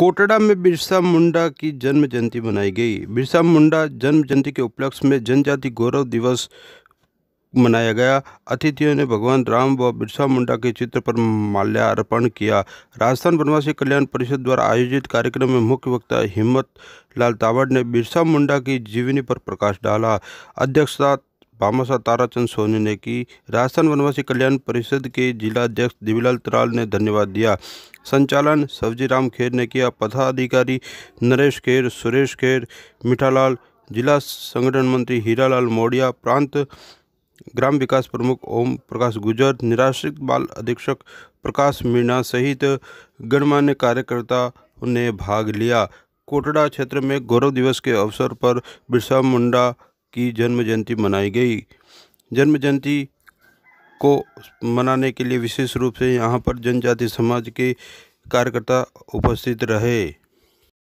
कोटड़ा में बिरसा मुंडा की जन्म जयंती मनाई गई बिरसा मुंडा जन्म जयंती के उपलक्ष्य में जनजाति गौरव दिवस मनाया गया अतिथियों ने भगवान राम व बिरसा मुंडा के चित्र पर माल्यार्पण किया राजस्थान वनवासी कल्याण परिषद द्वारा आयोजित कार्यक्रम में मुख्य वक्ता हिम्मत लाल तावड़ ने बिरसा मुंडा की जीवनी पर प्रकाश डाला अध्यक्षता पामासा ताराचंद सोनी ने की राजस्थान वनवासी कल्याण परिषद के जिलाध्यक्ष देवीलाल तराल ने धन्यवाद दिया संचालन राम खेर ने किया पदाधिकारी नरेश खेर सुरेश खेर मिठालाल जिला संगठन मंत्री हीरालाल मौड़िया प्रांत ग्राम विकास प्रमुख ओम प्रकाश गुजर निराश्रित बाल अधीक्षक प्रकाश मीणा सहित गणमान्य कार्यकर्ता ने भाग लिया कोटड़ा क्षेत्र में गौरव दिवस के अवसर पर बिरसा मुंडा की जन्म जयंती मनाई गई जन्म जयंती को मनाने के लिए विशेष रूप से यहाँ पर जनजाति समाज के कार्यकर्ता उपस्थित रहे